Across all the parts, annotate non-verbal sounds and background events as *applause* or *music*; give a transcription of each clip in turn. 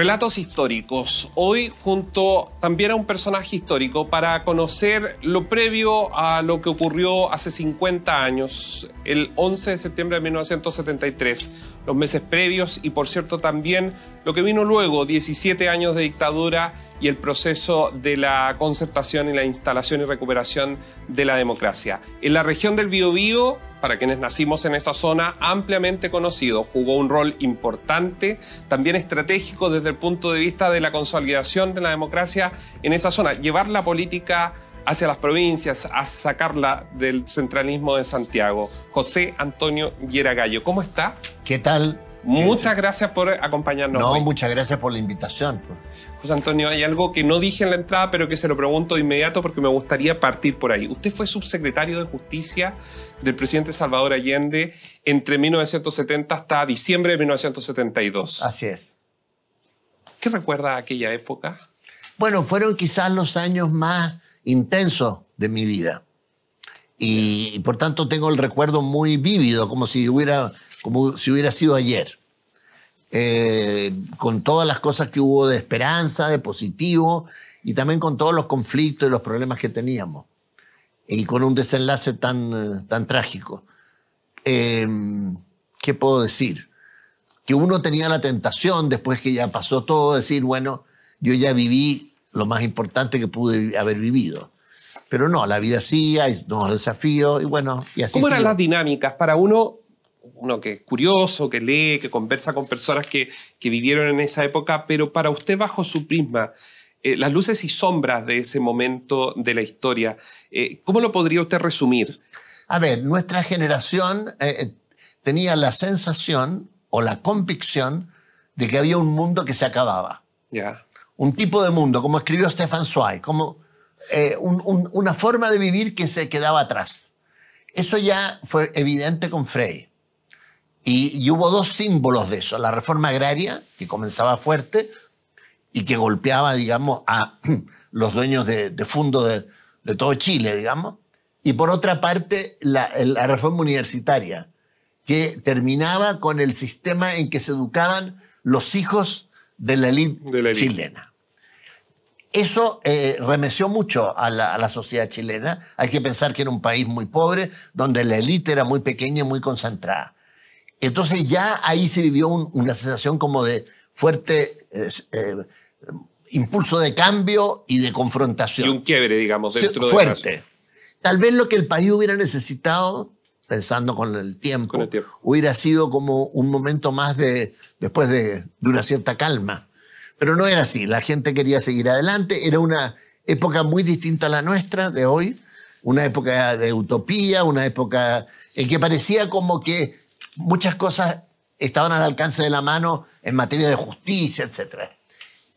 Relatos históricos. Hoy junto también a un personaje histórico para conocer lo previo a lo que ocurrió hace 50 años, el 11 de septiembre de 1973 los meses previos y por cierto también lo que vino luego, 17 años de dictadura y el proceso de la concertación y la instalación y recuperación de la democracia. En la región del Biobío, para quienes nacimos en esa zona, ampliamente conocido, jugó un rol importante, también estratégico desde el punto de vista de la consolidación de la democracia en esa zona, llevar la política hacia las provincias, a sacarla del centralismo de Santiago. José Antonio Gallo, ¿cómo está? ¿Qué tal? Muchas gracias por acompañarnos. No, muchas gracias por la invitación. Pues. José Antonio, hay algo que no dije en la entrada, pero que se lo pregunto de inmediato porque me gustaría partir por ahí. Usted fue subsecretario de Justicia del presidente Salvador Allende entre 1970 hasta diciembre de 1972. Así es. ¿Qué recuerda aquella época? Bueno, fueron quizás los años más intenso de mi vida. Y, por tanto tengo el recuerdo muy vívido, como si hubiera, como si hubiera sido ayer. Eh, con todas las cosas que hubo de esperanza, de positivo, y también con todos los conflictos y los problemas que teníamos, y con un desenlace tan, eh, tan trágico. Em, ¿Qué puedo decir? Que uno tenía la tentación, después que ya pasó todo, decir, bueno, yo ya viví lo más importante que pude haber vivido. Pero no, la vida sí, hay nuevos desafíos y bueno, y así. ¿Cómo eran las dinámicas para uno, uno que es curioso, que lee, que conversa con personas que, vivieron en esa época, pero para usted bajo su prisma, eh, las luces y sombras de ese momento de la historia, eh, ¿cómo lo podría usted resumir? A ver, nuestra generación eh, tenía la sensación o la convicción de que había un mundo que se acababa. Ya un tipo de mundo, como escribió Stefan Zweig, como eh, una forma de vivir que se quedaba atrás. Eso ya fue evidente con Frey. Y, hubo dos símbolos de eso. La reforma agraria, que comenzaba fuerte y que golpeaba, digamos, a *clears throat* los dueños de, de fondo de, todo Chile, digamos. Y por otra parte, la, reforma universitaria, que terminaba con el sistema en que se educaban los hijos de la de la élite. chilena. Eso eh, remeció mucho a la, sociedad chilena. Hay que pensar que era un país muy pobre, donde la élite era muy pequeña y muy concentrada. Entonces ya ahí se vivió una sensación como de fuerte eh, impulso de cambio y de confrontación. Y un quiebre, digamos, dentro fuerte. Tal vez lo que el país hubiera necesitado, pensando con el tiempo, hubiera sido como un momento más de, después de una cierta calma pero no era así, la gente quería seguir adelante, era una época muy distinta a la nuestra de hoy, una época de utopía, una época en que parecía como que muchas cosas estaban al alcance de la mano en materia de justicia, etc.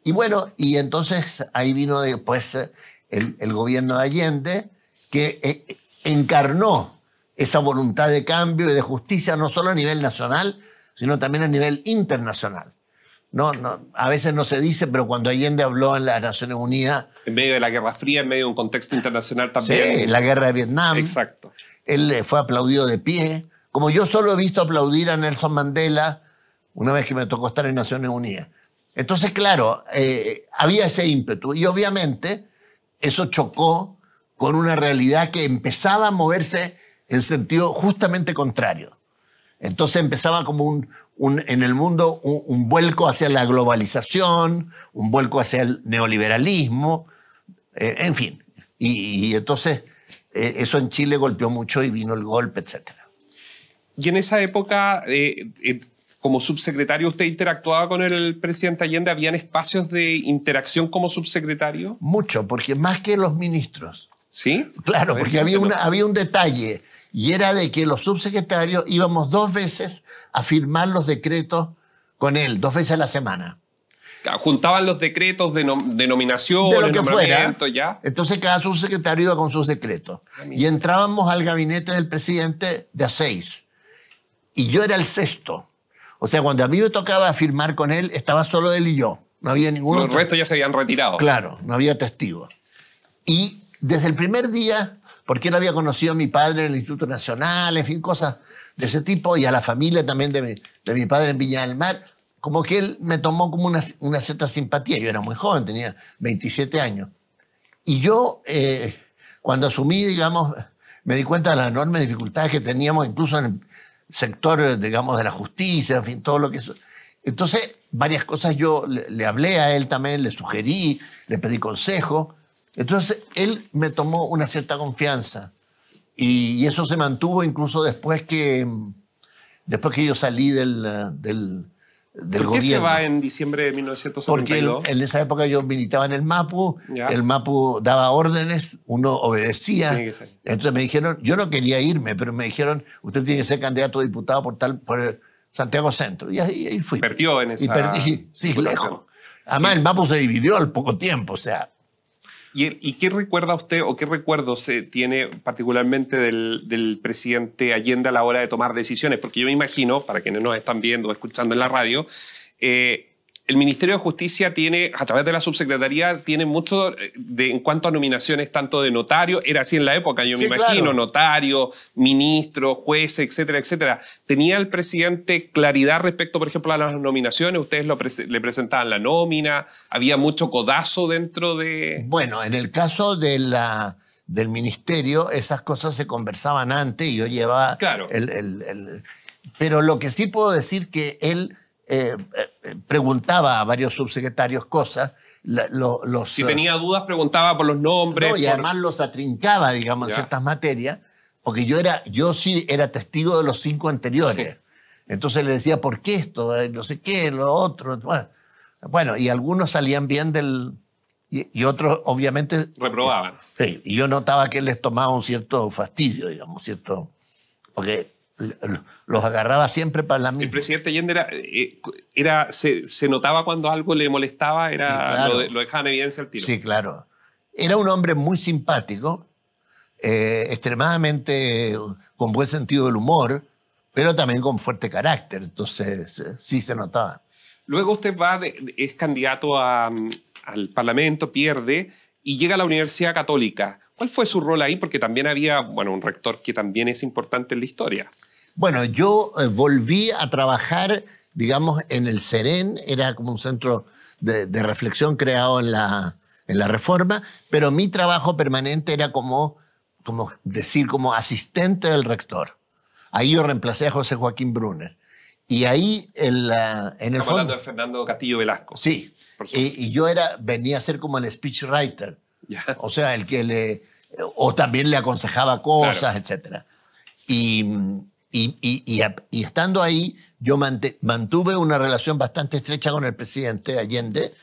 Y bueno, y entonces ahí vino después eh, el, el gobierno de Allende, que eh, encarnó esa voluntad de cambio y de justicia no solo a nivel nacional, sino también a nivel internacional. No, a veces no se dice, pero cuando Allende habló en las Naciones Unidas. En medio de la Guerra Fría, en medio de un contexto internacional también. Sí, la guerra de Vietnam. Exacto. Él eh, fue aplaudido de pie. Como yo solo he visto aplaudir a Nelson Mandela una vez que me tocó estar en Naciones Unidas. Entonces, claro, eh, había ese ímpetu. Y obviamente eso chocó con una realidad que empezaba a moverse en sentido justamente contrario. Entonces empezaba como un, un, en el mundo un, vuelco hacia la globalización, un vuelco hacia el neoliberalismo, eh, en fin. Y, entonces eh, eso en Chile golpeó mucho y vino el golpe, etc. Y en esa época, eh, como subsecretario, ¿usted interactuaba con el presidente Allende? ¿Habían espacios de interacción como subsecretario? Mucho, porque más que los ministros. ¿Sí? Claro, porque había, había un detalle y era de que los subsecretarios íbamos dos veces a firmar los decretos con él, dos veces a la semana. Juntaban los decretos de, nominación, de lo que fuera. Ya. Entonces cada subsecretario iba con sus decretos. Ah, y entrábamos al gabinete del presidente de a seis. Y yo era el sexto. O sea, cuando a mí me tocaba firmar con él, estaba solo él y yo. No había ninguno. Los restos ya se habían retirado. Claro, no había testigos. Y desde el primer día porque él había conocido a mi padre en el Instituto Nacional, en fin, cosas de ese tipo, y a la familia también de mi, padre en Viña del Mar. Como que él me tomó como una, una cierta simpatía. Yo era muy joven, tenía 27 años. Y yo, eh, cuando asumí, digamos, me di cuenta de las enormes dificultades que teníamos, incluso en el sector, eh, digamos, de la justicia, en fin, todo lo que eso. Entonces, varias cosas yo le hablé a él también, le sugerí, le pedí consejo. Entonces él me tomó una cierta confianza y, eso se mantuvo incluso después que, después que yo salí del, del, ¿Por qué se va en diciembre de 1972? Porque en esa época yo militaba en el MAPU, el MAPU daba órdenes, uno obedecía. Entonces me dijeron, yo no quería irme, pero me dijeron, usted tiene que ser candidato a diputado por tal por Santiago Centro. Y ahí, fui. Perdió en esa. Y perdí, sí, lejos. Además, el MAPU se dividió al poco tiempo, o sea, ¿Y, qué recuerda usted o qué recuerdos tiene particularmente del, del, presidente Allende a la hora de tomar decisiones? Porque yo me imagino, para quienes nos están viendo o escuchando en la radio, eh, el Ministerio de Justicia tiene, a través de la subsecretaría, tiene mucho eh, de, en cuanto a nominaciones, tanto de notario, era así en la época, yo me imagino, notario, ministro, juez, etcétera, etcétera. ¿Tenía el presidente claridad respecto, por ejemplo, a las nominaciones? ¿Ustedes le presentaban la nómina? ¿Había mucho codazo dentro de...? Bueno, en el caso del ministerio, esas cosas se conversaban antes y yo llevaba. Claro. Pero lo que sí puedo decir que él eh, eh, preguntaba a varios subsecretarios cosas. los, si tenía dudas, preguntaba por los nombres. y además los atrincaba, digamos, en ciertas materias, porque yo, era, yo sí era testigo de los cinco anteriores. Entonces le decía, ¿por qué esto? No sé qué, lo otro. Bueno, y algunos salían bien del... Y, otros, obviamente... Reprobaban. Sí, y yo notaba que les tomaba un cierto fastidio, digamos, cierto... Porque los agarraba siempre para la misma. El presidente Allende eh, era, se, se, notaba cuando algo le molestaba, era, lo, lo, dejaban en evidencia al tiro. Sí, claro. Era un hombre muy simpático, eh, extremadamente eh, con buen sentido del humor, pero también con fuerte carácter, entonces sí se notaba. Luego usted va, es candidato a, mm, al Parlamento, pierde y llega a la Universidad Católica. ¿Cuál fue su rol ahí? Porque también había, bueno, un rector que también es importante en la historia. Bueno, yo eh, volví a trabajar, digamos, en el Serén, era como un centro de, reflexión creado en la, en la reforma, pero mi trabajo permanente era como, como decir, como asistente del rector. Ahí yo reemplacé a José Joaquín Brunner. Y ahí, en, en el Estamos hablando de Fernando Castillo Velasco. Sí. Y, y, yo era, venía a ser como el speechwriter o sea, el que le. O también le aconsejaba cosas, etc. Y, estando ahí, yo mantuve una relación bastante estrecha con el presidente Allende,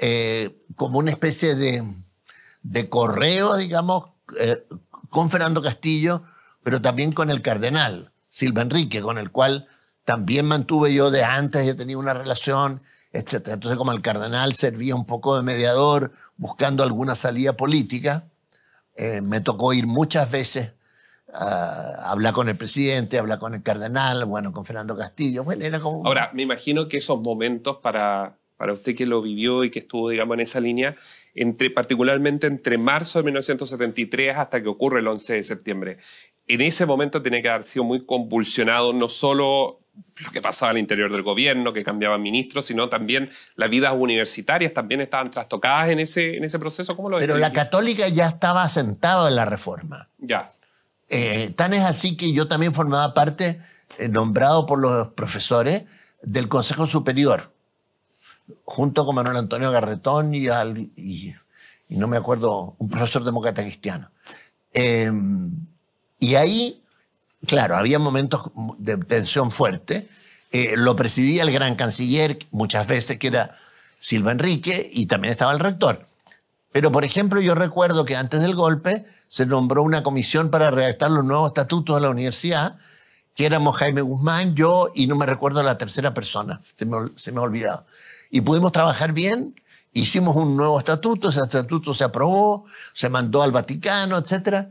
eh, como una especie de, correo, digamos, eh, con Fernando Castillo, pero también con el cardenal Silva Enrique, con el cual también mantuve yo de antes, yo tenía una relación etc. Entonces, como el cardenal servía un poco de mediador buscando alguna salida política, eh, me tocó ir muchas veces a hablar con el presidente, hablar con el cardenal, bueno, con Fernando Castillo. Bueno, era como... Ahora, me imagino que esos momentos para, para usted que lo vivió y que estuvo, digamos, en esa línea, entre, particularmente entre marzo de 1973 hasta que ocurre el 11 de septiembre. En ese momento tiene que haber sido muy convulsionado, no solo lo que pasaba al interior del gobierno, que cambiaban ministros, sino también las vidas universitarias también estaban trastocadas en ese, en ese proceso. ¿Cómo lo Pero la católica ya estaba asentada en la reforma. Ya. Eh, tan es así que yo también formaba parte, eh, nombrado por los profesores, del Consejo Superior, junto con Manuel Antonio Garretón y, y, no me acuerdo, un profesor demócrata cristiano. Em, y ahí Claro, había momentos de tensión fuerte. Eh, lo presidía el gran canciller, muchas veces que era Silva Enrique, y también estaba el rector. Pero, por ejemplo, yo recuerdo que antes del golpe se nombró una comisión para redactar los nuevos estatutos de la universidad, que éramos Jaime Guzmán, yo y no me recuerdo la tercera persona, se me, se me ha olvidado. Y pudimos trabajar bien, hicimos un nuevo estatuto, ese estatuto se aprobó, se mandó al Vaticano, etcétera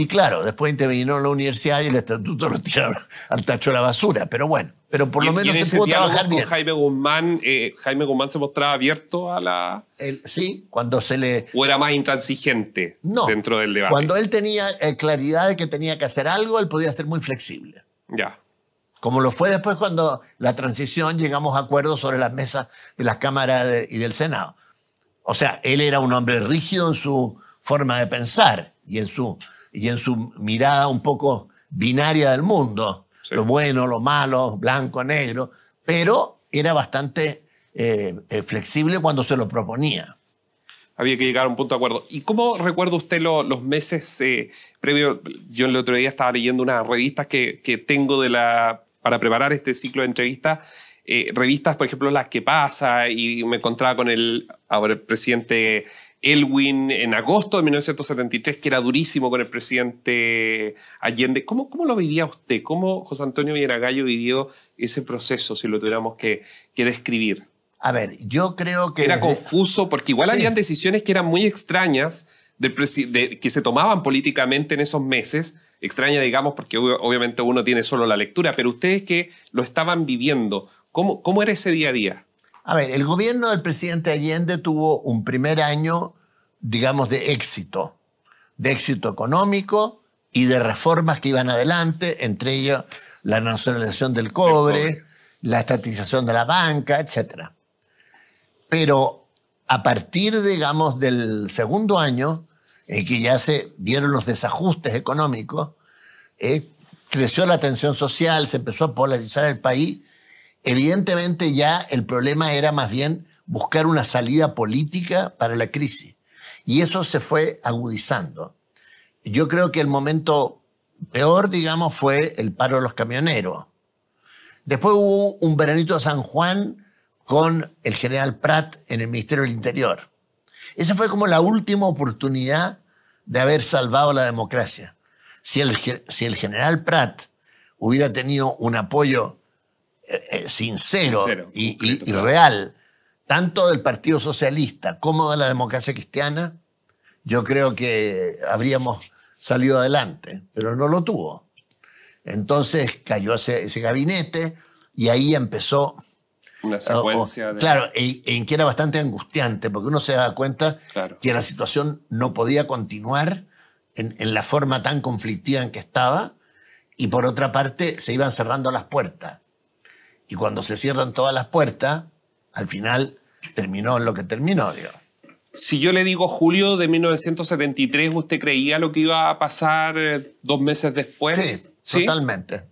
y claro, después intervino la universidad y el estatuto lo tiraron *laughs* al tacho de la basura. Pero bueno, pero por lo menos se pudo trabajar bien. Jaime Guzmán, eh, Jaime Guzmán se mostraba abierto a la. sí, cuando se le. O era más intransigente dentro del debate. Cuando él tenía eh, claridad de que tenía que hacer algo, él podía ser muy flexible. Ya. Como lo fue después cuando la transición llegamos a acuerdos sobre las mesas de las cámaras y del Senado. O sea, él era un hombre rígido en su forma de pensar y en su y en su mirada un poco binaria del mundo, lo bueno, lo malo, blanco, negro, pero era bastante eh, eh, flexible cuando se lo proponía. Había que llegar a un punto de acuerdo. ¿Y cómo recuerda usted los meses eh, previo? previos? Yo el otro día estaba leyendo unas revistas que, tengo de la, para preparar este ciclo de entrevistas revistas, por ejemplo, Las que pasa, y me encontraba con el el presidente Elwin en agosto de 1973, que era durísimo con el presidente Allende. ¿Cómo, cómo lo vivía usted? ¿Cómo José Antonio Villaragallo vivió ese proceso, si lo tuviéramos que, describir? A ver, yo creo que... Era confuso porque igual habían decisiones que eran muy extrañas que se tomaban políticamente en esos meses. Extraña, digamos, porque obviamente uno tiene solo la lectura, pero ustedes que lo estaban viviendo, ¿cómo, cómo era ese día a día? A ver, el gobierno del presidente Allende tuvo un primer año, digamos, de éxito, de éxito económico y de reformas que iban adelante, entre ellas la nacionalización del cobre, la estatización de la banca, etc. Pero a partir, digamos, del segundo año, en que ya se vieron los desajustes económicos, eh, creció la tensión social, se empezó a polarizar el país Evidentemente ya el problema era más bien buscar una salida política para la crisis. Y eso se fue agudizando. Yo creo que el momento peor, digamos, fue el paro de los camioneros. Después hubo un veranito de San Juan con el general Pratt en el Ministerio del Interior. Esa fue como la última oportunidad de haber salvado la democracia. Si el, si el general Pratt hubiera tenido un apoyo eh, sincero, y, real, tanto del Partido Socialista como de la democracia cristiana, yo creo que habríamos salido adelante, pero no lo tuvo. Entonces cayó ese, gabinete y ahí empezó... Una eh, secuencia Claro, e, en, que era bastante angustiante, porque uno se da cuenta que la situación no podía continuar en la forma tan conflictiva en que estaba, y por otra parte se iban cerrando las puertas y cuando se cierran todas las puertas, al final terminó lo que terminó, digamos. Si yo le digo julio de 1973, ¿usted creía lo que iba a pasar eh, dos meses después? Sí, totalmente.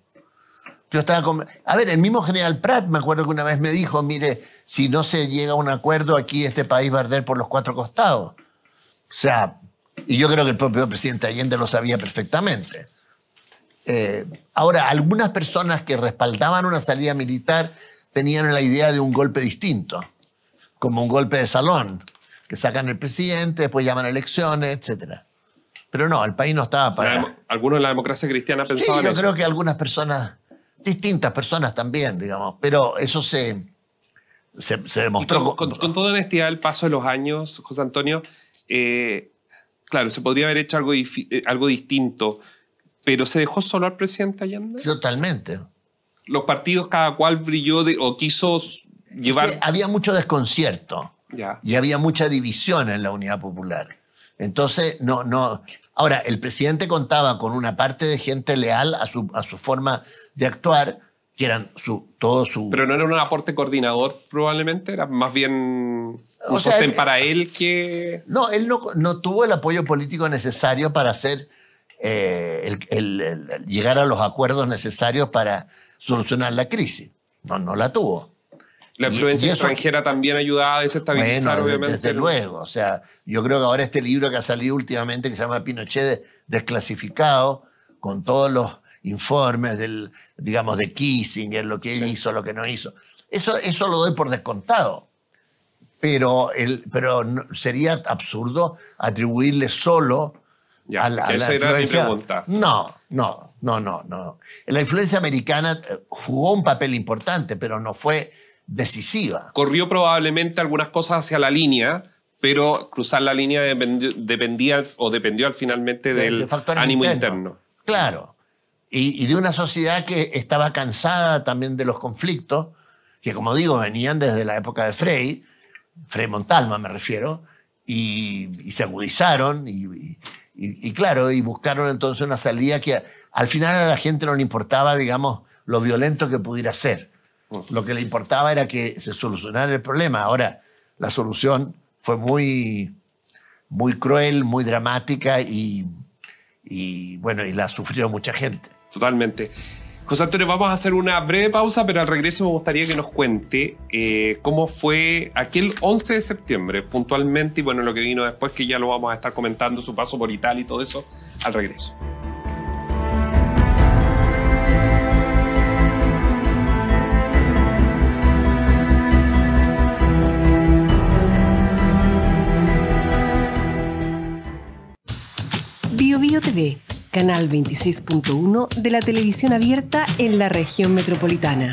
Yo estaba con... A ver, el mismo general Pratt, me acuerdo que una vez me dijo, mire, si no se llega a un acuerdo aquí, este país va a arder por los cuatro costados. O sea, y yo creo que el propio presidente Allende lo sabía perfectamente. Eh, ahora, algunas personas que respaldaban una salida militar tenían la idea de un golpe distinto, como un golpe de salón, que sacan el presidente, después llaman elecciones, etc. Pero no, el país no estaba para... Algunos de la democracia cristiana pensaban sí, yo creo que algunas personas, distintas personas también, digamos, pero eso se, se, demostró... Con, toda honestidad, el paso de los años, José Antonio, eh, claro, se podría haber hecho algo, eh, algo distinto, pero se dejó solo al presidente Allende. Totalmente. Los partidos cada cual brilló o quiso llevar... había mucho desconcierto. Ya. Y había mucha división en la Unidad Popular. Entonces, no, no. Ahora, el presidente contaba con una parte de gente leal a su, a su forma de actuar, que eran su, todo su... Pero no era un aporte coordinador, probablemente, era más bien un sostén para él que... No, él no, no, tuvo el apoyo político necesario para hacer eh, llegar a los acuerdos necesarios para solucionar la crisis. No, no la tuvo. La influencia extranjera también ayudaba a desestabilizar, obviamente. Desde luego, o sea, yo creo que ahora este libro que ha salido últimamente, que se llama Pinochet desclasificado, con todos los informes del, digamos, de Kissinger, lo que hizo, lo que no hizo. Eso, eso lo doy por descontado. Pero, el, pero sería absurdo atribuirle solo no, no, no, no, no. La influencia americana eh, jugó un papel importante, pero no fue decisiva. Corrió probablemente algunas cosas hacia la línea, pero cruzar la línea dependía, o dependió al finalmente del ánimo interno. Claro. Y, de una sociedad que estaba cansada también de los conflictos, que como digo, venían desde la época de Frey, Frey Montalma me refiero, y, y se agudizaron y, y, claro, y buscaron entonces una salida que al final a la gente no le importaba, digamos, lo violento que pudiera ser. Lo que le importaba era que se solucionara el problema. Ahora, la solución fue muy, muy cruel, muy dramática y bueno, y la sufrió mucha gente. Totalmente. José Antonio, vamos a hacer una breve pausa, pero al regreso me gustaría que nos cuente eh, cómo fue aquel 11 de septiembre puntualmente y bueno, lo que vino después, que ya lo vamos a estar comentando, su paso por Italia y todo eso, al regreso. BioBio TV canal 26.1 de la televisión abierta en la región metropolitana.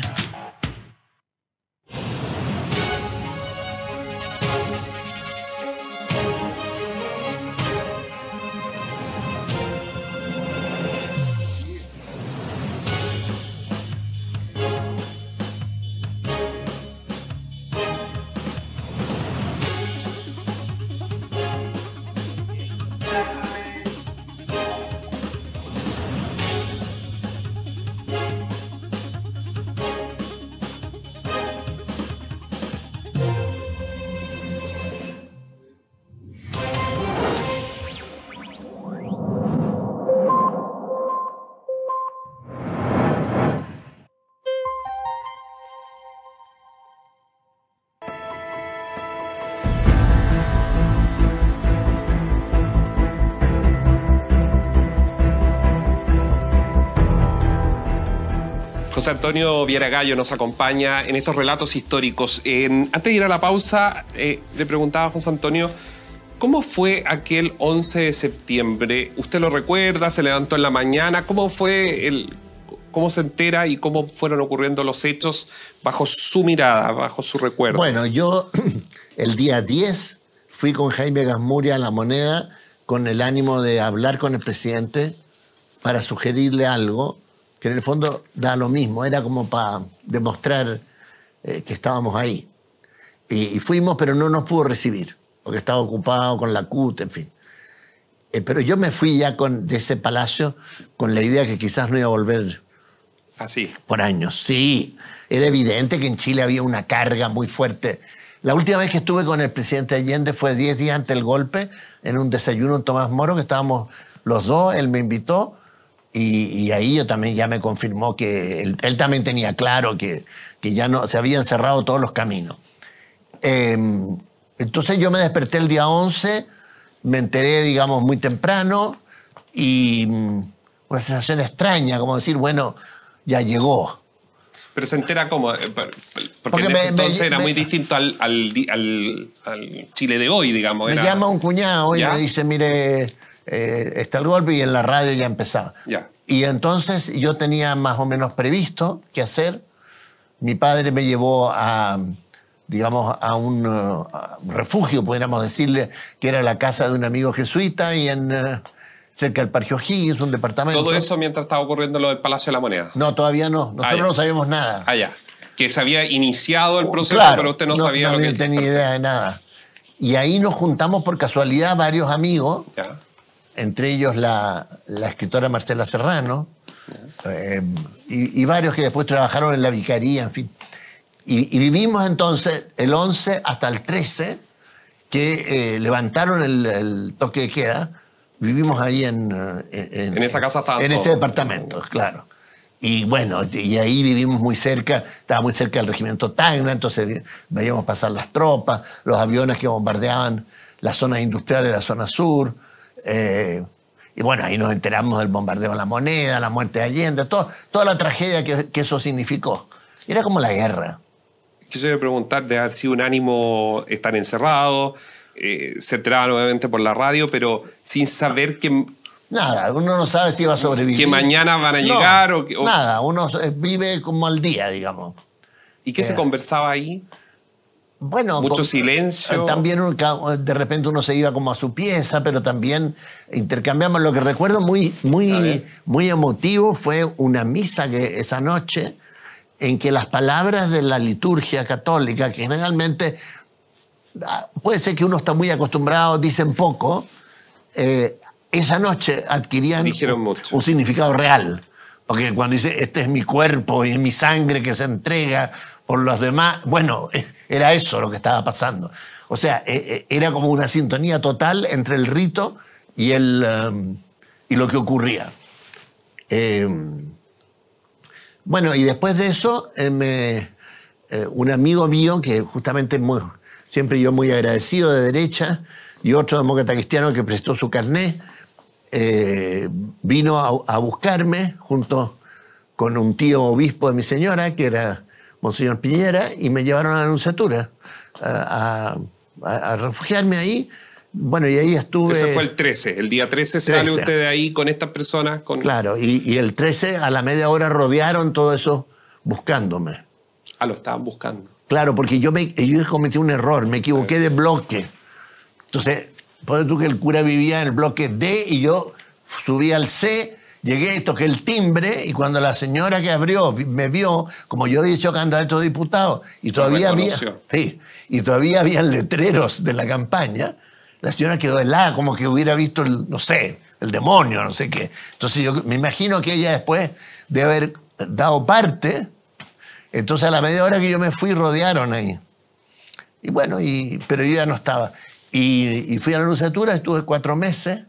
José Antonio Viera Gallo nos acompaña en estos relatos históricos. antes de ir a la pausa, eh, le preguntaba a José Antonio, ¿cómo fue aquel 11 de septiembre? ¿Usted lo recuerda? ¿Se levantó en la mañana? ¿Cómo fue el... ¿Cómo se entera y cómo fueron ocurriendo los hechos bajo su mirada, bajo su recuerdo? Bueno, yo *clears throat* el día 10 fui con Jaime Gasmuria a La Moneda con el ánimo de hablar con el presidente para sugerirle algo que en el fondo da lo mismo, era como para demostrar eh, que estábamos ahí. Y, fuimos, pero no nos pudo recibir, porque estaba ocupado con la CUT, en fin. Eh, pero yo me fui ya con, de ese palacio con la idea que quizás no iba a volver Así. Ah, por años, sí. Era evidente que en Chile había una carga muy fuerte. La última vez que estuve con el presidente Allende fue 10 días antes del golpe, en un desayuno en Tomás Moro, que estábamos los dos, él me invitó, y, ahí yo también ya me confirmó que él, también tenía claro que, que, ya no se habían cerrado todos los caminos. Em, entonces yo me desperté el día 11, me enteré, digamos, muy temprano y mm, una sensación extraña, como decir, bueno, ya llegó. Pero se entera cómo, eh, porque, en ese entonces era muy distinto al, al, al, Chile de hoy, digamos. Me llama un cuñado y me dice, mire, eh, está el golpe y en la radio ya empezaba. Ya. Y entonces yo tenía más o menos previsto qué hacer. Mi padre me llevó a, digamos, a un eh, refugio, podríamos decirle, que era la casa de un amigo jesuita y en... Eh, cerca del Parque O'Higgins, un departamento. ¿Todo eso mientras estaba ocurriendo lo del Palacio de la Moneda? No, todavía no. Nosotros ah, no sabíamos nada. Ah, ya. Que se había iniciado el uh, proceso, pero usted no, sabía lo No tenía idea de nada. Y ahí nos juntamos por casualidad varios amigos ya entre ellos la, escritora Marcela Serrano, eh, y, varios que después trabajaron en la vicaría, en fin. Y, vivimos entonces el 11 hasta el 13, que eh, levantaron el, toque de queda, vivimos ahí en... Eh, en, esa casa En ese departamento, claro. Y bueno, y ahí vivimos muy cerca, estaba muy cerca del regimiento Tacna, entonces veíamos pasar las tropas, los aviones que bombardeaban las zonas industriales de la zona sur, eh, y bueno, ahí nos enteramos del bombardeo a la moneda, la muerte de Allende, todo, toda la tragedia que, eso significó. Era como la guerra. Quisiera preguntar de haber sido un ánimo estar encerrado, eh, se enteraba nuevamente por la radio, pero sin saber que... Nada, uno no sabe si va a sobrevivir. Que mañana van a llegar o, Nada, uno eh, vive como al día, digamos. ¿Y qué se conversaba ahí? Bueno, mucho silencio. También de repente uno se iba como a su pieza, pero también intercambiamos. Lo que recuerdo muy, muy, muy emotivo fue una misa que esa noche en que las palabras de la liturgia católica, que generalmente ah, puede ser que uno está muy acostumbrado, dicen poco, eh, esa noche adquirían un significado real. Porque cuando dice, este es mi cuerpo y es mi sangre que se entrega por los demás, bueno, eh, era eso lo que estaba pasando. O sea, e, e, era como una sintonía total entre el rito y, el, um, y lo que ocurría. Em, bueno, y después de eso, eh, eh, un amigo mío, que justamente siempre yo muy agradecido de derecha, y otro demócrata cristiano que prestó su carné, eh, vino a buscarme junto con un tío obispo de mi señora, que era Monseñor Piñera y me llevaron a la Anunciatura a, refugiarme ahí. Bueno, y ahí estuve. Ese fue el 13. El día 13, sale usted de ahí con estas personas. Claro, y, el 13 a la media hora rodearon todo eso buscándome. Ah, lo estaban buscando. Claro, porque yo, me, cometí un error, me equivoqué de bloque. Entonces, ponte tú que el cura vivía en el bloque D y yo subí al C Llegué, toqué el timbre y cuando la señora que abrió me vio, como yo había dicho que otro diputado, y todavía, había, sí, y todavía había letreros de la campaña, la señora quedó helada, como que hubiera visto, el, no sé, el demonio, no sé qué. Entonces yo me imagino que ella después de haber dado parte, entonces a la media hora que yo me fui rodearon ahí. Y bueno, y, pero yo ya no estaba. Y, fui a la anunciatura estuve cuatro meses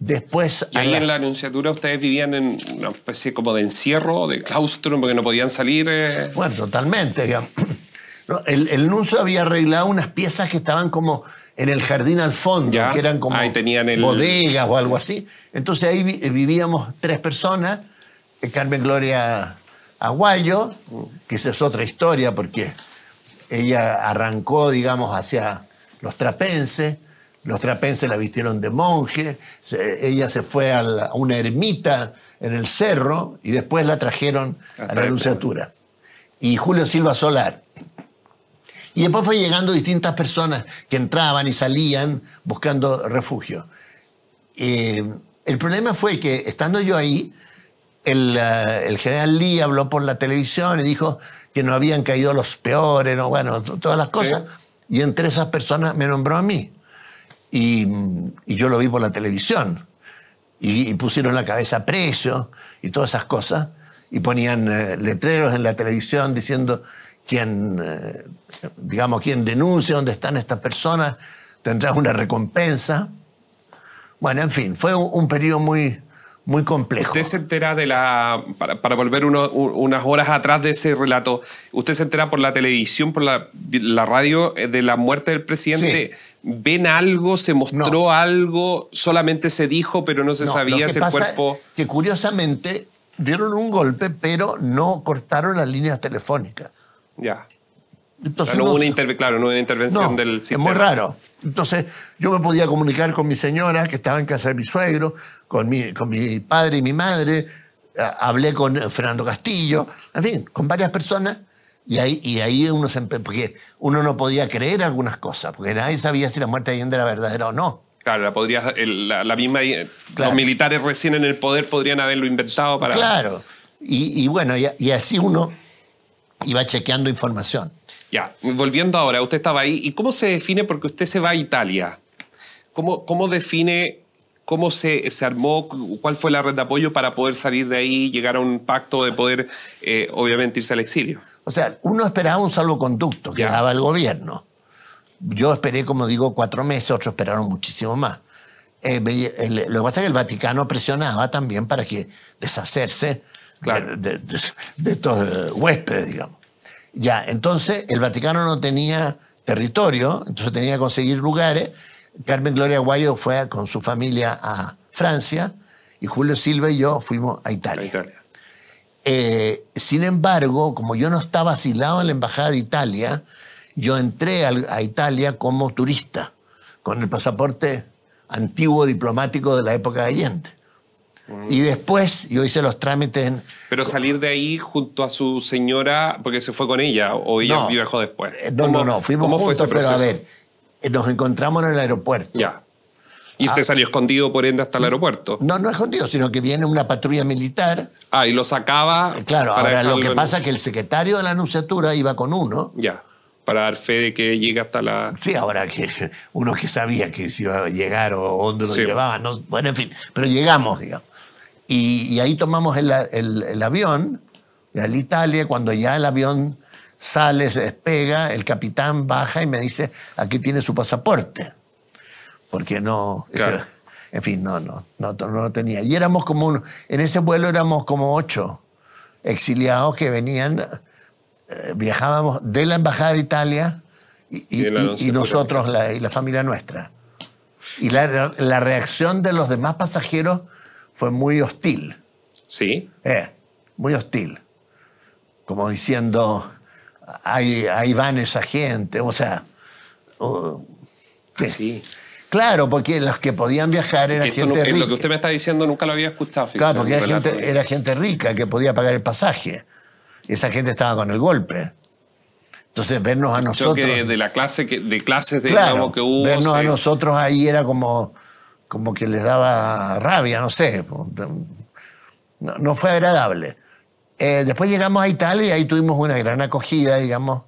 Después. ahí en la anunciatura ustedes vivían en una especie como de encierro, de claustro, porque no podían salir. Eh. Bueno, totalmente. El, nuncio había arreglado unas piezas que estaban como en el jardín al fondo, que eran como tenían bodegas o algo así. Entonces ahí eh, vivíamos tres personas, eh, Carmen Gloria Aguayo, que esa es otra historia porque ella arrancó, digamos, hacia los trapenses, los trapenses la vistieron de monje, ella se fue a, una ermita en el cerro y después la trajeron a la luciatura. Y Julio Silva Solar. Y después fue llegando distintas personas que entraban y salían buscando refugio. Eh, el problema fue que, estando yo ahí, eh, el, general Lee habló por la televisión y dijo que no habían caído los peores, bueno, todas las cosas. Y entre esas personas me nombró a mí y, yo lo vi por la televisión. Y, pusieron la cabeza a precio y todas esas cosas, y ponían eh, letreros en la televisión diciendo quien, eh, digamos, quién denuncia dónde están estas personas tendrás una recompensa. Bueno, en fin, fue un, periodo muy, muy complejo. Usted se entera de la, para, volver unas horas atrás de ese relato, usted se entera por la televisión, por la, radio, eh, de la muerte del presidente. ¿Ven algo? ¿Se mostró algo? ¿Solamente se dijo, pero no se sabía ese cuerpo? que curiosamente dieron un golpe, pero no cortaron las líneas telefónicas. Ya. Entonces, no, hubo una claro, no una intervención del sistema. Es muy raro. Entonces, yo me podía comunicar con mi señora, que estaba en casa de mi suegro, con mi padre y mi madre. Hablé con Fernando Castillo, en fin, con varias personas y ahí, y ahí uno se, porque uno no podía creer algunas cosas, porque nadie sabía si la muerte de Allende era verdadera o no. Claro, podría, la, misma, eh, los militares recién en el poder podrían haberlo inventado para... Claro, y, bueno, y, así uno iba chequeando información. Ya, volviendo ahora, usted estaba ahí. ¿Y cómo se define? Porque usted se va a Italia. ¿Cómo, cómo define cómo se, se, armó? ¿Cuál fue la red de apoyo para poder salir de ahí, llegar a un pacto de poder, eh, obviamente, irse al exilio? O sea, uno esperaba un salvoconducto que daba el gobierno. Yo esperé, como digo, cuatro meses, otros esperaron muchísimo más. Eh, lo que pasa es que el Vaticano presionaba también para que deshacerse de, estos eh, huéspedes, digamos. Ya, entonces el Vaticano no tenía territorio, entonces tenía que conseguir lugares. Carmen Gloria Guayo fue con su familia a Francia y Julio Silva y yo fuimos A Italia. Eh, sin embargo, como yo no estaba asilado en la Embajada de Italia, yo entré a, Italia como turista, con el pasaporte antiguo diplomático de la época de Allende. Mm. Y después yo hice los trámites. En, Pero salir de ahí junto a su señora, porque se fue con ella, o ella viajó después. Eh, no, no, no, fuimos juntos, pero a ver, eh, nos encontramos en el aeropuerto. Ya. Y usted ah. salió escondido, por ende, hasta el aeropuerto. No, no escondido, sino que viene una patrulla militar. Ah, y lo sacaba. Claro, ahora lo que pasa es que el secretario de la anunciatura iba con uno. Ya, para dar fe de que llega hasta la. Sí, ahora que *laughs* uno que sabía que se iba a llegar o dónde lo bueno, en fin, pero llegamos, digamos. Y, ahí tomamos el, el, el avión, al Italia, cuando ya el avión sale, se despega, el capitán baja y me dice: aquí tiene su pasaporte porque no... en fin, no, no, no, no tenía. Y éramos como uno. en ese vuelo éramos como ocho exiliados que venían, eh, viajábamos de la Embajada de Italia y, nosotros y la familia nuestra. Y la, reacción de los demás pasajeros fue muy hostil. Sí. Eh, muy hostil. Como diciendo, ahí, van esa gente, o sea... sí. Claro, porque los que podían viajar eran gente rica. Eh, lo que usted me está diciendo nunca lo había escuchado. claro, porque era gente, era gente, rica que podía pagar el pasaje. Esa gente estaba con el golpe. Entonces vernos a nosotros... Creo que de, la clase de clases de, claro, que hubo... Vernos a nosotros ahí era como, como que les daba rabia, no sé. No, fue agradable. Eh, después llegamos a Italia y ahí tuvimos una gran acogida, digamos,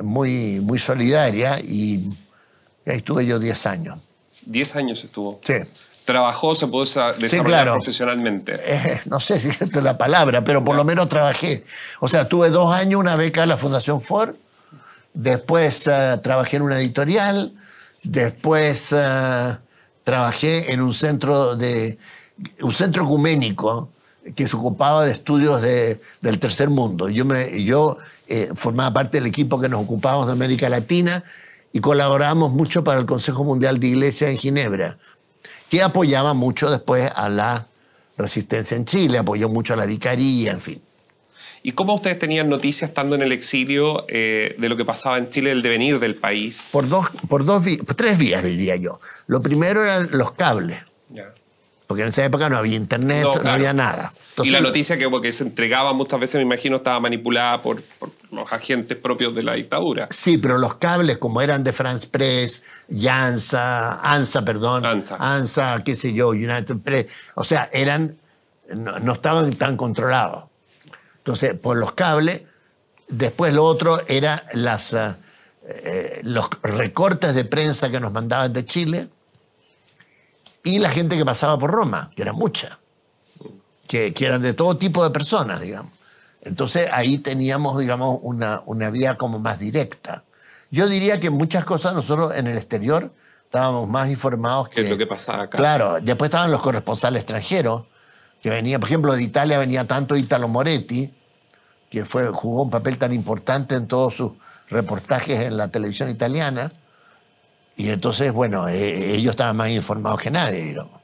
muy, muy solidaria y ahí estuve yo 10 años. 10 años estuvo. Sí. Trabajó, se pudo desarrollar profesionalmente. Eh, no sé si es la palabra, pero por lo menos trabajé. O sea, tuve dos años una beca en la Fundación Ford, después eh, trabajé en una editorial, después eh, trabajé en un centro de un centro ecuménico que se ocupaba de estudios de, del tercer mundo. Yo, me, yo formaba parte del equipo que nos ocupábamos de América Latina y colaboramos mucho para el Consejo Mundial de Iglesia en Ginebra, que apoyaba mucho después a la resistencia en Chile, apoyó mucho a la vicaría, en fin. ¿Y cómo ustedes tenían noticias estando en el exilio eh, de lo que pasaba en Chile, del devenir del país? Por dos, por dos, tres vías diría yo. Lo primero eran los cables porque en esa época no había internet, no, había nada. y la noticia que, se entregaba muchas veces, me imagino, estaba manipulada por, los agentes propios de la dictadura. Sí, pero los cables, como eran de France Press, Yansa, ANSA, perdón, ANSA, qué sé yo, United Press, o sea, eran, no, estaban tan controlados. Entonces, por los cables, después lo otro era las, eh, eh, los recortes de prensa que nos mandaban de Chile y la gente que pasaba por Roma, que era mucha, que, eran de todo tipo de personas, digamos. Entonces ahí teníamos, digamos, una, una vía como más directa. Yo diría que muchas cosas nosotros en el exterior estábamos más informados que... lo que pasaba acá. Claro, después estaban los corresponsales extranjeros, que venía, por ejemplo, de Italia venía tanto Italo Moretti, que fue, jugó un papel tan importante en todos sus reportajes en la televisión italiana, y entonces, bueno, eh, ellos estaban más informados que nadie, digamos.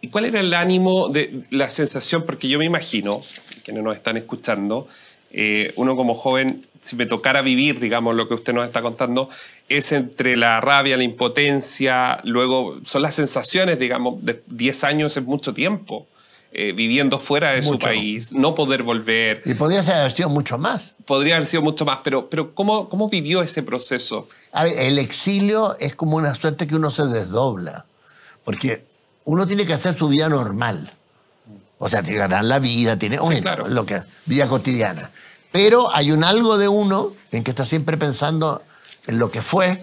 ¿Y cuál era el ánimo, de la sensación? Porque yo me imagino, que no nos están escuchando, eh, uno como joven, si me tocara vivir, digamos, lo que usted nos está contando, es entre la rabia, la impotencia, luego son las sensaciones, digamos, de 10 años es mucho tiempo. Eh, viviendo fuera de su país, no poder volver. Y podría haber sido mucho más. Podría haber sido mucho más, pero, pero ¿cómo, ¿cómo vivió ese proceso? el exilio es como una suerte que uno se desdobla, porque uno tiene que hacer su vida normal. O sea, te ganan la vida, tiene lo que, vida cotidiana. Pero hay un algo de uno en que está siempre pensando en lo que fue,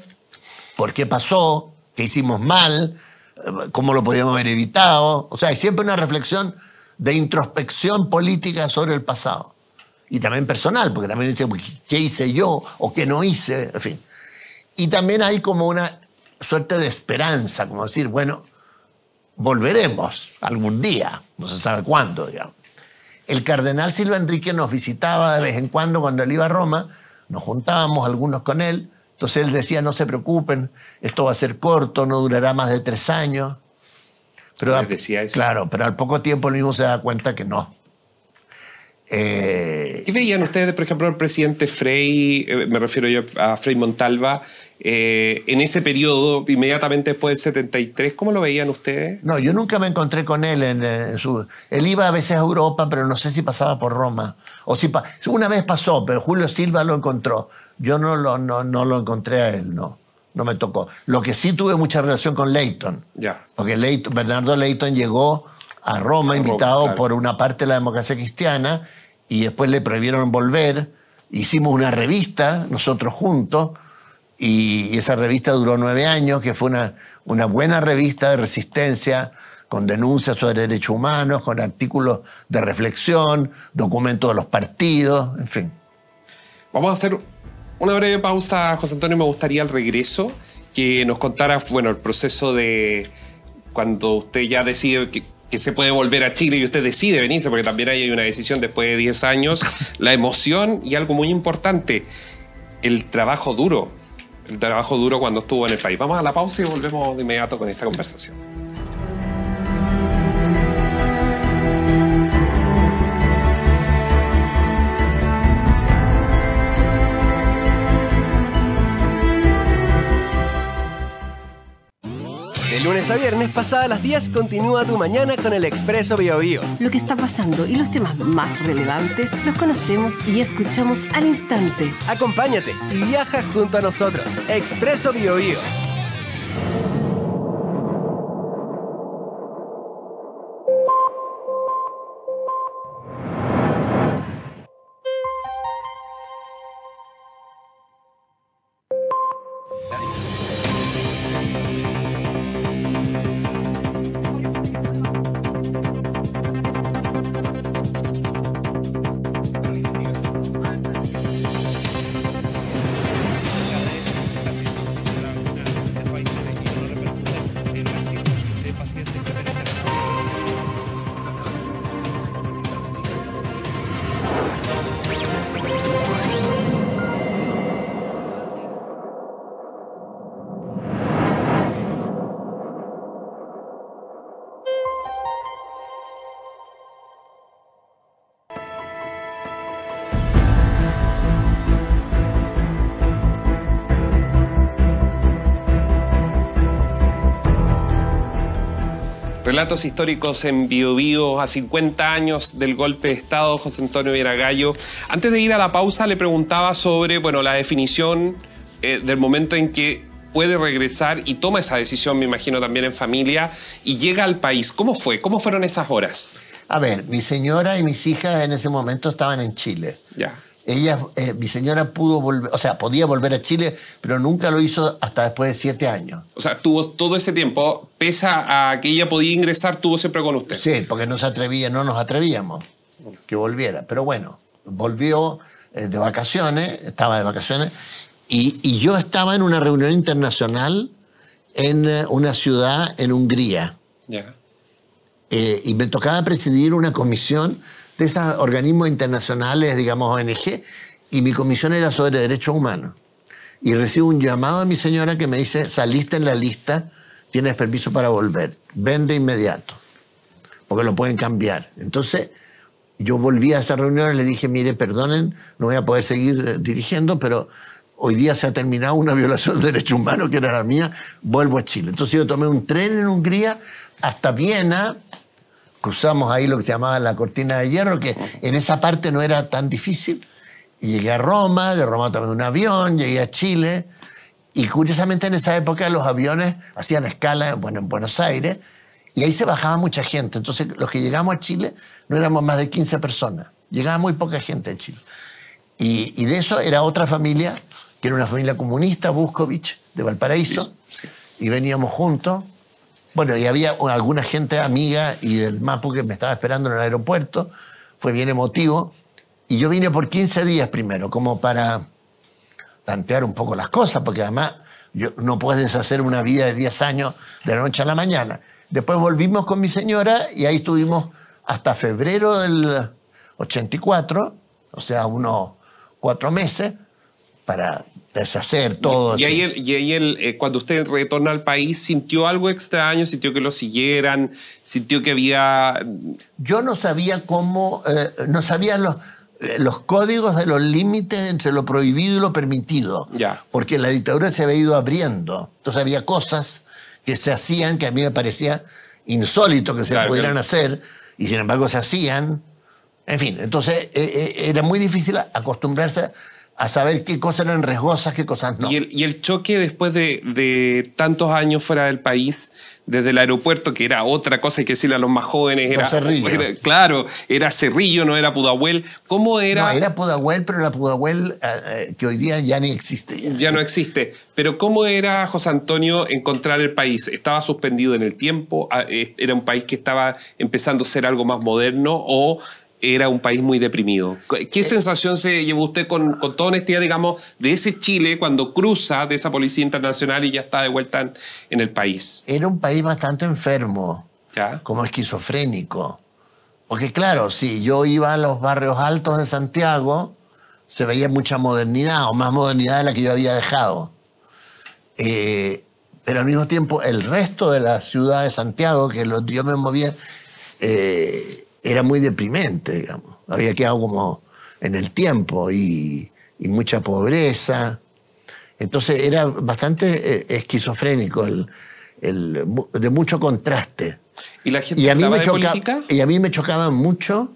por qué pasó, qué hicimos mal, cómo lo podíamos haber evitado. O sea, hay siempre una reflexión de introspección política sobre el pasado. Y también personal, porque también dice, ¿qué hice yo o qué no hice? En fin. Y también hay como una suerte de esperanza, como decir, bueno, volveremos algún día, no se sabe cuándo, digamos. El cardenal Silva Enrique nos visitaba de vez en cuando cuando él iba a Roma, nos juntábamos algunos con él entonces él decía, no se preocupen, esto va a ser corto, no durará más de tres años. Pero, decía eso. Claro, pero al poco tiempo él mismo se da cuenta que no, eh, ¿Qué veían ustedes, por ejemplo, el presidente Frey, eh, me refiero yo a Frey Montalva, eh, en ese periodo, inmediatamente después del 73, ¿cómo lo veían ustedes? No, yo nunca me encontré con él. Eh, en, su, él iba a veces a Europa, pero no sé si pasaba por Roma. O si una vez pasó, pero Julio Silva lo encontró. Yo no lo, no, no lo encontré a él, no no me tocó. Lo que sí tuve mucha relación con Leighton. Ya. Porque Bernardo Leighton llegó a Roma, invitado por una parte de la democracia cristiana, y después le prohibieron volver. Hicimos una revista, nosotros juntos, y, esa revista duró nueve años, que fue una, una buena revista de resistencia, con denuncias sobre derechos humanos, con artículos de reflexión, documentos de los partidos, en fin. Vamos a hacer una breve pausa, José Antonio. Me gustaría al regreso que nos contara, bueno, el proceso de cuando usted ya decide que que se puede volver a Chile y usted decide venirse, porque también hay una decisión después de 10 años, *laughs* la emoción y algo muy importante, el trabajo duro, el trabajo duro cuando estuvo en el país. Vamos a la pausa y volvemos de inmediato con esta conversación. lunes a viernes, pasadas las 10, continúa tu mañana con el Expreso Bio, Bio Lo que está pasando y los temas más relevantes los conocemos y escuchamos al instante. Acompáñate y viaja junto a nosotros. Expreso Bio, Bio. Relatos históricos en a 50 años del golpe de Estado, José Antonio Viragallo. Antes de ir a la pausa le preguntaba sobre, bueno, la definición eh, del momento en que puede regresar y toma esa decisión, me imagino también en familia, y llega al país. ¿Cómo fue? ¿Cómo fueron esas horas? A ver, mi señora y mis hijas en ese momento estaban en Chile. Ya. Ella, eh, mi señora pudo volver, o sea, podía volver a Chile, pero nunca lo hizo hasta después de siete años. O sea, tuvo todo ese tiempo, pese a que ella podía ingresar, tuvo siempre con usted. Sí, porque no se atrevía, no nos atrevíamos que volviera. Pero bueno, volvió eh, de vacaciones, estaba de vacaciones, y, yo estaba en una reunión internacional en eh, una ciudad en Hungría. y me tocaba presidir una comisión de esos organismos internacionales, digamos ONG, y mi comisión era sobre derechos humanos. Y recibo un llamado de mi señora que me dice, saliste en la lista, tienes permiso para volver, ven de inmediato, porque lo pueden cambiar. Entonces, yo volví a esa reunión y le dije, mire, perdonen, no voy a poder seguir eh, dirigiendo, pero hoy día se ha terminado una *laughs* violación de derechos humanos que era la mía, vuelvo a Chile. Entonces yo tomé un tren en Hungría hasta Viena, cruzamos ahí lo que se llamaba la cortina de hierro, que en esa parte no era tan difícil. Y llegué a Roma, de Roma tomé un avión, llegué a Chile. Y curiosamente en esa época los aviones hacían escala bueno, en Buenos Aires y ahí se bajaba mucha gente. Entonces los que llegamos a Chile no éramos más de 15 personas. Llegaba muy poca gente a Chile. Y, de eso era otra familia, que era una familia comunista, Buscovich, de Valparaíso. Y veníamos juntos bueno, y había alguna gente amiga y del Mapu que me estaba esperando en el aeropuerto. Fue bien emotivo. Y yo vine por 15 días primero, como para tantear un poco las cosas, porque además yo, no puedes hacer una vida de 10 años de la noche a la mañana. Después volvimos con mi señora y ahí estuvimos hasta febrero del 84, o sea, unos cuatro meses, para deshacer todo. Y, ahí, eh, cuando usted retorna al país, ¿sintió algo extraño? ¿Sintió que lo siguieran? ¿Sintió que había...? Mm, Yo no sabía cómo, eh, no sabía los, eh, los códigos de los límites entre lo prohibido y lo permitido. Porque la dictadura se había ido abriendo. Entonces había cosas que se hacían que a mí me parecía insólito que se pudieran hacer y sin embargo se hacían. En fin, entonces era muy difícil acostumbrarse a a saber qué cosas eran riesgosas, qué cosas no. Y el, choque después de, tantos años fuera del país, desde el aeropuerto, que era otra cosa, hay que decirle a los más jóvenes, era, Cerrillo. claro, era Cerrillo, no era Pudahuel. ¿Cómo era? No, era Pudahuel, pero la Pudahuel eh, eh, que hoy día ya ni existe. Ya no eh, existe. Pero ¿cómo era José Antonio encontrar el país? ¿Estaba suspendido en el tiempo? Ah, ¿Era un país que estaba empezando a ser algo más moderno o era un país muy deprimido. ¿Qué eh. sensación se llevó usted con, con, toda honestidad, digamos, de ese Chile cuando cruza de esa policía internacional y ya está de vuelta en, el país? Era un país bastante enfermo, ¿Ya? como esquizofrénico. Porque claro, si yo iba a los barrios altos de Santiago, se veía mucha modernidad, o más modernidad de la que yo había dejado. Eh, pero al mismo tiempo, el resto de la ciudad de Santiago, que yo me movía, eh, era muy deprimente, digamos. Había quedado como en el tiempo y, mucha pobreza. Entonces era bastante eh, esquizofrénico, el, de mucho contraste. ¿Y la gente a mí me Y a mí me chocaba mucho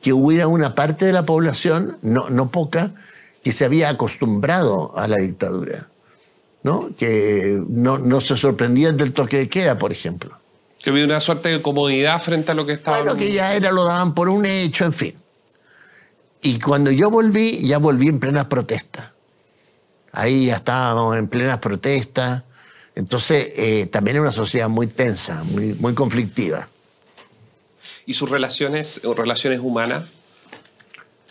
que hubiera una parte de la población, no, poca, que se había acostumbrado a la dictadura, ¿no? que no, no se sorprendía del toque de queda, por ejemplo. Que había una suerte de comodidad frente a lo que estaba. Bueno, que ya era, lo daban por un hecho, en fin. Y cuando yo volví, ya volví en plenas protestas. Ahí ya estábamos en plenas protestas. Entonces, eh, también era una sociedad muy tensa, muy, muy conflictiva. ¿Y sus relaciones, relaciones humanas?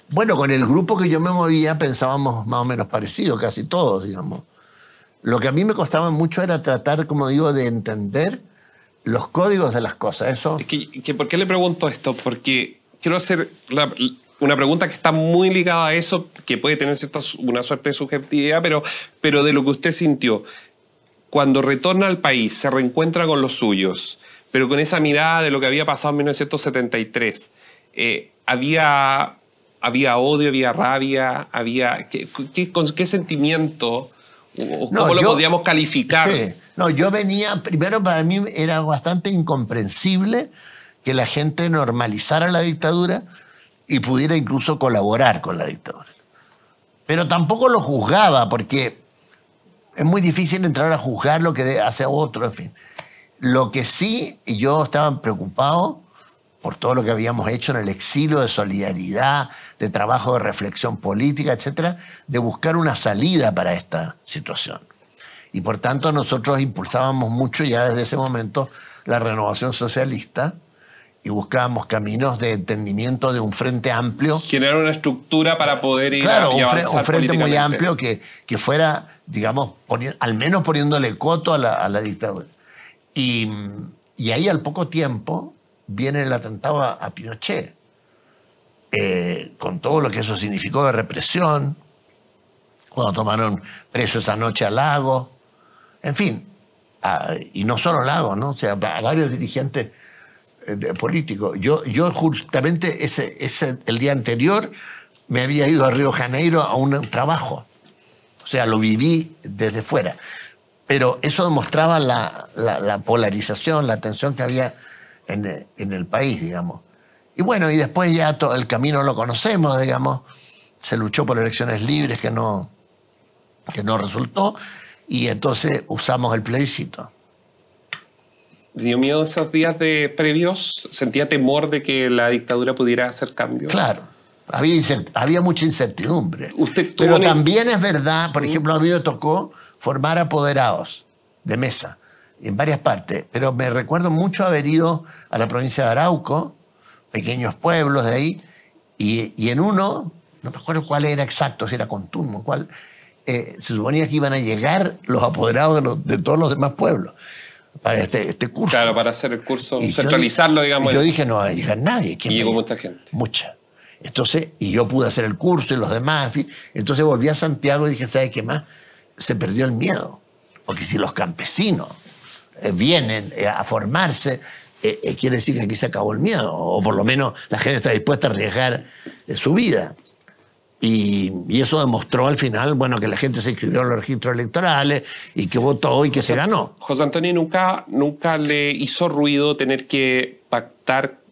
Bueno, con el grupo que yo me movía pensábamos más o menos parecido, casi todos, digamos. Lo que a mí me costaba mucho era tratar, como digo, de entender los códigos de las cosas. Eso. Es que, ¿Por qué le pregunto esto? Porque quiero hacer una pregunta que está muy ligada a eso, que puede tener cierta, una suerte de subjetividad, pero, pero de lo que usted sintió. Cuando retorna al país, se reencuentra con los suyos, pero con esa mirada de lo que había pasado en 1973. Eh, había, había odio, había rabia, había. qué sentimiento no, lo podíamos calificar? No, yo venía, primero para mí era bastante incomprensible que la gente normalizara la dictadura y pudiera incluso colaborar con la dictadura. Pero tampoco lo juzgaba porque es muy difícil entrar a juzgar lo que hace otro, en fin. Lo que sí yo estaba preocupado por todo lo que habíamos hecho en el exilio de solidaridad, de trabajo de reflexión política, etcétera, de buscar una salida para esta situación. Y por tanto nosotros impulsábamos mucho ya desde ese momento la renovación socialista y buscábamos caminos de entendimiento de un frente amplio. Generar una estructura para poder ir Claro, a, y un, un, frente muy amplio que, que fuera, digamos, al menos poniéndole coto a la, a la dictadura. Y, y ahí al poco tiempo viene el atentado a, Pinochet, eh, con todo lo que eso significó de represión, cuando tomaron preso esa noche a Lago, en fin, y no solo Lago, ¿no? sea, a varios dirigentes eh, políticos. Yo, yo justamente ese, ese, el día anterior me había ido a Río Janeiro a un trabajo, o sea, lo viví desde fuera. Pero eso demostraba la, la polarización, la tensión que había en, el país, digamos. Y bueno, y después ya todo el camino lo conocemos, digamos. Se luchó por elecciones libres que no, que no resultó y entonces usamos el plebiscito. Dios mío, esos días de previos sentía temor de que la dictadura pudiera hacer cambios. Claro, había, había mucha incertidumbre. Pero también es verdad, por mm. ejemplo, a mí me tocó formar apoderados de mesa en varias partes, pero me recuerdo mucho haber ido a la provincia de Arauco, pequeños pueblos de ahí, y, en uno, no me acuerdo cuál era exacto, si era Contumo, cuál, eh, se suponía que iban a llegar los apoderados de, todos los demás pueblos para este, este, curso. Claro, para hacer el curso, centralizarlo, digamos. Yo dije, no va a llegar nadie. y llegó mucha gente. Mucha. Entonces, y yo pude hacer el curso y los demás. Entonces volví a Santiago y dije, ¿sabes qué más? Se perdió el miedo. Porque si los campesinos eh, vienen eh, a formarse, eh, quiere decir que aquí se acabó el miedo, o por lo menos la gente está dispuesta a arriesgar su vida. Y, eso demostró al final, bueno, que la gente se inscribió en los registros electorales y que votó y que se ganó. José Antonio nunca, nunca le hizo ruido tener que pactar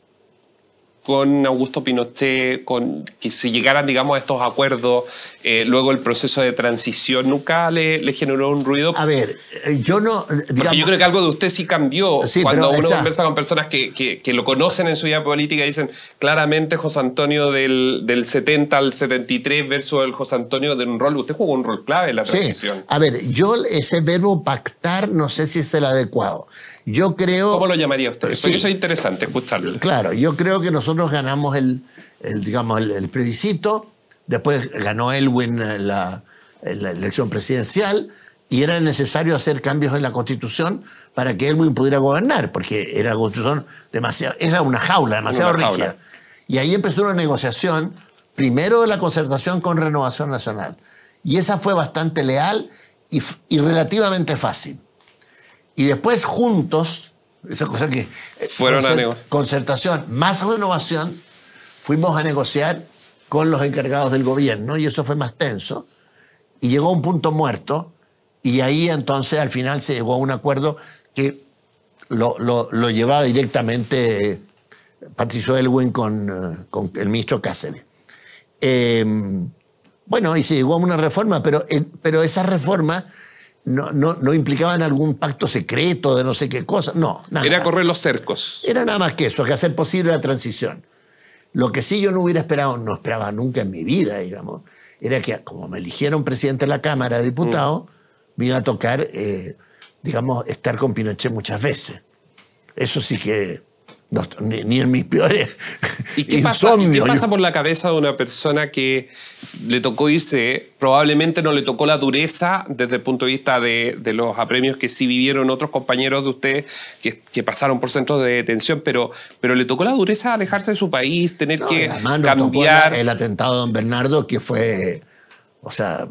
con Augusto Pinochet, con que se llegaran, digamos, a estos acuerdos, eh, luego el proceso de transición, nunca le, generó un ruido. A ver, eh, yo no. Digamos, yo creo que algo de usted sí cambió. cuando uno conversa con personas que, lo conocen en su vida política, y dicen claramente José Antonio del, del 70 al 73 versus el José Antonio de un rol. Usted jugó un rol clave en la transición. Sí. A ver, yo ese verbo pactar no sé si es el adecuado. Yo creo. ¿Cómo lo llamaría usted? eso es interesante, escucharlo. Claro, yo creo que nosotros ganamos el, el digamos, el, después ganó Elwin eh, eh, la, elección presidencial. Y era necesario hacer cambios en la Constitución para que Elwin pudiera gobernar, porque era Constitución demasiado, esa una jaula demasiado rígida. Y ahí empezó una negociación, primero la concertación con Renovación Nacional. Y esa fue bastante leal y relativamente fácil y después juntos, esa cosa que... Fueron a negociar. Concertación más renovación, fuimos a negociar con los encargados del gobierno y eso fue más tenso. Y llegó a un punto muerto y ahí entonces al final se llegó a un acuerdo que lo, lo, llevaba directamente eh, Patricio Elwin con, eh, con el ministro Cáceres. Eh, bueno, y se llegó a una reforma, pero, pero esa reforma no, no, no, implicaban algún pacto secreto de no sé qué cosa. No, nada. Era correr los cercos. Era nada más que eso, que hacer posible la transición. Lo que sí yo no hubiera esperado, no esperaba nunca en mi vida, digamos, era que como me eligieron presidente de la Cámara de Diputados, mm. me iba a tocar, eh, digamos, estar con Pinochet muchas veces. Eso sí que ni, en mis peores ¿Y qué, pasa, pasa por la cabeza de una persona que le tocó irse? Probablemente no le tocó la dureza desde el punto de vista de, los apremios que sí vivieron otros compañeros de usted, que, pasaron por centros de detención, pero, pero le tocó la dureza alejarse de su país, tener que cambiar. el atentado de Don Bernardo, que fue, o sea,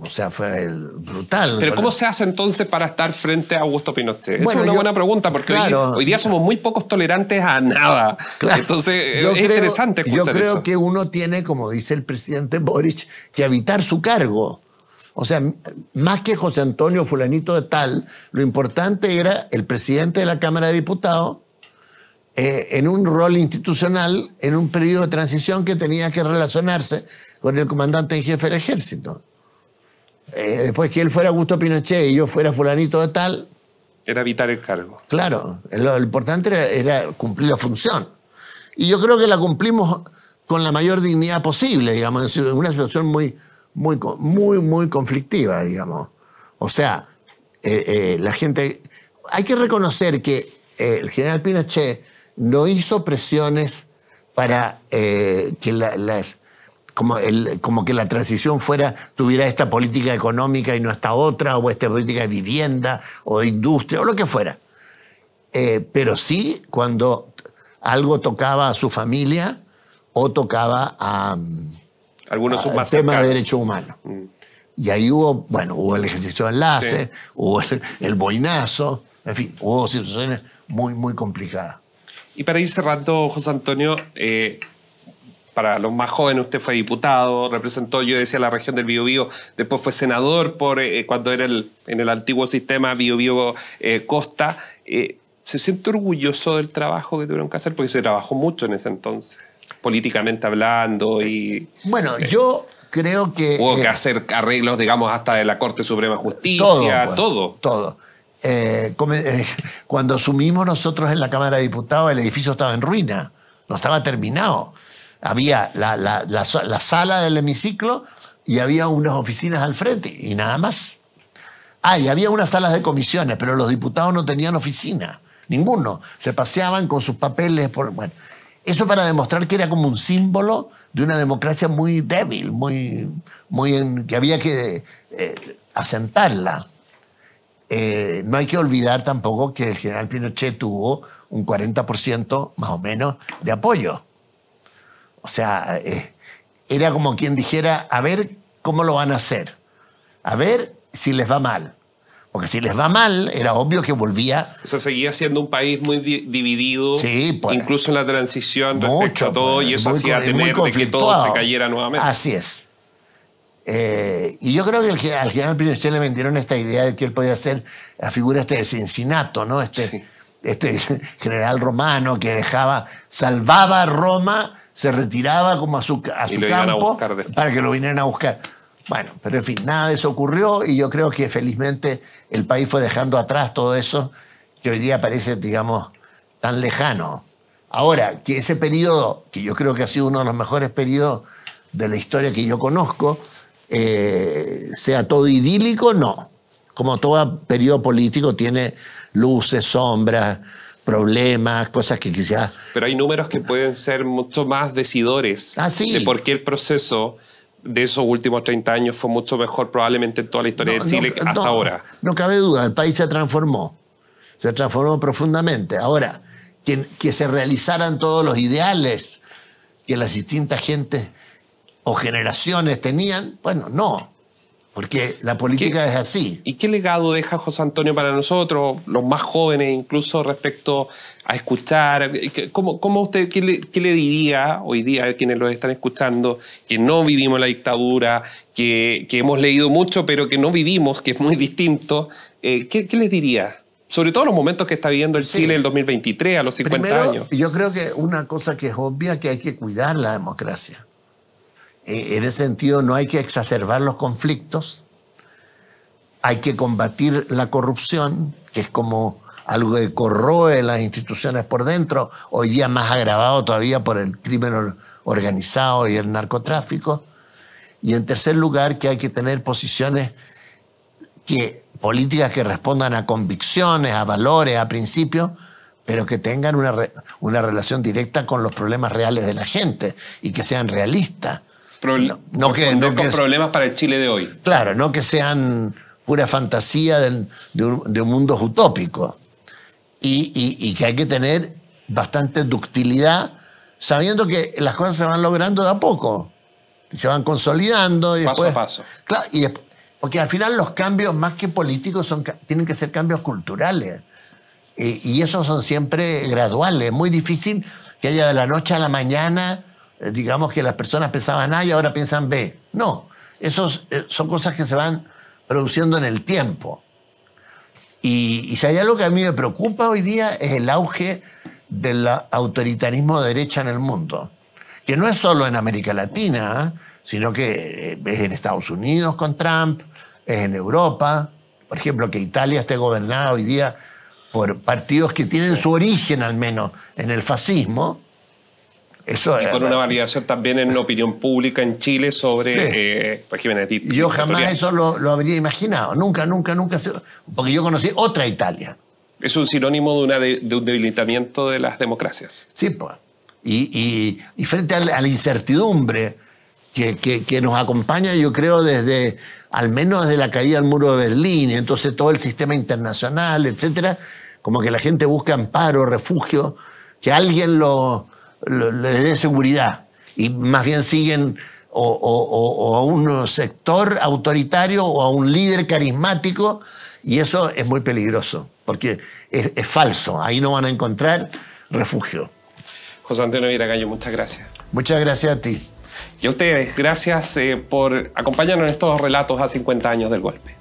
o sea, fue brutal. Pero ¿cómo se hace entonces para estar frente a Augusto Pinochet? Bueno, es una buena pregunta, porque hoy, día somos muy pocos tolerantes a nada. entonces es interesante escuchar Yo creo que uno tiene, como dice el presidente Boric, que evitar su cargo. O sea, más que José Antonio Fulanito de Tal, lo importante era el presidente de la Cámara de Diputados eh, en un rol institucional, en un periodo de transición que tenía que relacionarse con el comandante en jefe del ejército. Eh, después que él fuera Augusto Pinochet y yo fuera fulanito de tal... Era evitar el cargo. Claro, lo importante era, cumplir la función. Y yo creo que la cumplimos con la mayor dignidad posible, digamos, en una situación muy, muy, muy, muy conflictiva, digamos. O sea, eh, eh, la gente... Hay que reconocer que el general Pinochet no hizo presiones para que la, la, como, que la transición fuera, tuviera esta política económica y no esta otra, o esta política de vivienda, o de industria, o lo que fuera. Eh, pero sí cuando algo tocaba a su familia o tocaba a, Algunos a tema de derechos humanos. Mm. Y ahí hubo, bueno, hubo el ejercicio de enlace, hubo el, boinazo, en fin, hubo situaciones muy, muy complicadas. Y para ir cerrando, José Antonio, eh, para los más jóvenes, usted fue diputado, representó, yo decía, la región del Biobío, después fue senador por eh, cuando era el, en el antiguo sistema Biobío eh, Costa. Eh, ¿Se siente orgulloso del trabajo que tuvieron que hacer? Porque se trabajó mucho en ese entonces, políticamente hablando y... Bueno, yo creo que... Hubo que hacer arreglos, digamos, hasta de la Corte Suprema de Justicia, todo. Pues, todo. cuando asumimos nosotros en la Cámara de Diputados, el edificio estaba en ruina, no estaba terminado había la, sala del hemiciclo y había unas oficinas al frente y nada más. Ah, y había unas salas de comisiones, pero los diputados no tenían oficina, ninguno. Se paseaban con sus papeles por... Bueno, eso para demostrar que era como un símbolo de una democracia muy débil, muy, muy que había que eh, asentarla. Eh, no hay que olvidar tampoco que el general Pinochet tuvo un 40% más o menos de apoyo. O sea, eh, era como quien dijera, a ver cómo lo van a hacer, a ver si les va mal. Porque si les va mal, era obvio que volvía. O seguía siendo un país muy dividido, pues. incluso en la transición respecto a todo, pues. y eso hacía temer de que todo se cayera nuevamente. Así es. Eh, y yo creo que al general Pinochet le vendieron esta idea de que él podía ser la figura este de Cincinnato, ¿no? Este, este *laughs* general romano que dejaba, salvaba a Roma se retiraba como a su, campo para que lo vinieran a buscar. Bueno, pero en fin, nada de eso ocurrió y yo creo que felizmente el país fue dejando atrás todo eso que hoy día parece, digamos, tan lejano. Ahora, que ese periodo, que yo creo que ha sido uno de los mejores periodos de la historia que yo conozco, eh, sea todo idílico, no. Como todo periodo político tiene luces, sombras, problemas, cosas que quizás... Pero hay números que pueden ser mucho más decidores ah, de por qué el proceso de esos últimos 30 años fue mucho mejor probablemente en toda la historia de Chile hasta ahora. No cabe duda, el país se transformó, se transformó profundamente. Ahora, que, que se realizaran todos los ideales que las distintas gentes o generaciones tenían, bueno, no. Porque la política es así. ¿Y qué legado deja José Antonio para nosotros, los más jóvenes incluso, respecto a escuchar? ¿Cómo, cómo usted, qué le, diría hoy día a quienes los están escuchando, que no vivimos la dictadura, que, hemos leído mucho, pero que no vivimos, que es muy distinto? Eh, ¿qué, les diría? Sobre todo los momentos que está viviendo el Chile el 2023, a los 50 años. Yo creo que una cosa que es obvia, que hay que cuidar la democracia. Eh, en ese sentido no hay que exacerbar los conflictos, hay que combatir la corrupción, que es como algo que corroe las instituciones por dentro, hoy día más agravado todavía por el crimen organizado y el narcotráfico. Y en tercer lugar, que hay que tener posiciones que, políticas que respondan a convicciones, a valores, a principios, pero que tengan una, una relación directa con los problemas reales de la gente y que sean realistas no, que, problemas para el Chile de hoy. Claro, no que sean pura fantasía de, un, mundo utópico. Y, que hay que tener bastante ductilidad, sabiendo que las cosas se van logrando de a poco. se van consolidando. paso a paso. Claro, y porque al final los cambios, más que políticos, son, tienen que ser cambios culturales. Eh, y esos son siempre graduales. Es muy difícil que haya de la noche a la mañana eh, digamos que las personas pensaban A y ahora piensan B. No, esos eh, son cosas que se van produciendo en el tiempo. Y, y si hay algo que a mí me preocupa hoy día es el auge del autoritarismo de derecha en el mundo, que no es solo en América Latina, sino que eh, es en Estados Unidos con Trump, es en Europa, por ejemplo, que Italia esté gobernada hoy día por partidos que tienen su origen al menos en el fascismo, y con una validación también en la opinión pública en Chile sobre eh, regímenes de Yo jamás eso lo, habría imaginado, nunca, nunca, nunca, porque yo conocí otra Italia. Es un sinónimo de, una de, un debilitamiento de las democracias. Sí, pues. Y, frente a la, incertidumbre que, que, nos acompaña, yo creo, desde, al menos desde la caída del muro de Berlín, y entonces todo el sistema internacional, etcétera, como que la gente busca amparo, refugio, que alguien lo le dé seguridad y más bien siguen o, a un sector autoritario o a un líder carismático y eso es muy peligroso porque es, falso, ahí no van a encontrar refugio. José Antonio Viragallo, muchas gracias. Muchas gracias a ti. Y a ustedes, gracias eh, por acompañarnos en estos relatos a 50 años del golpe.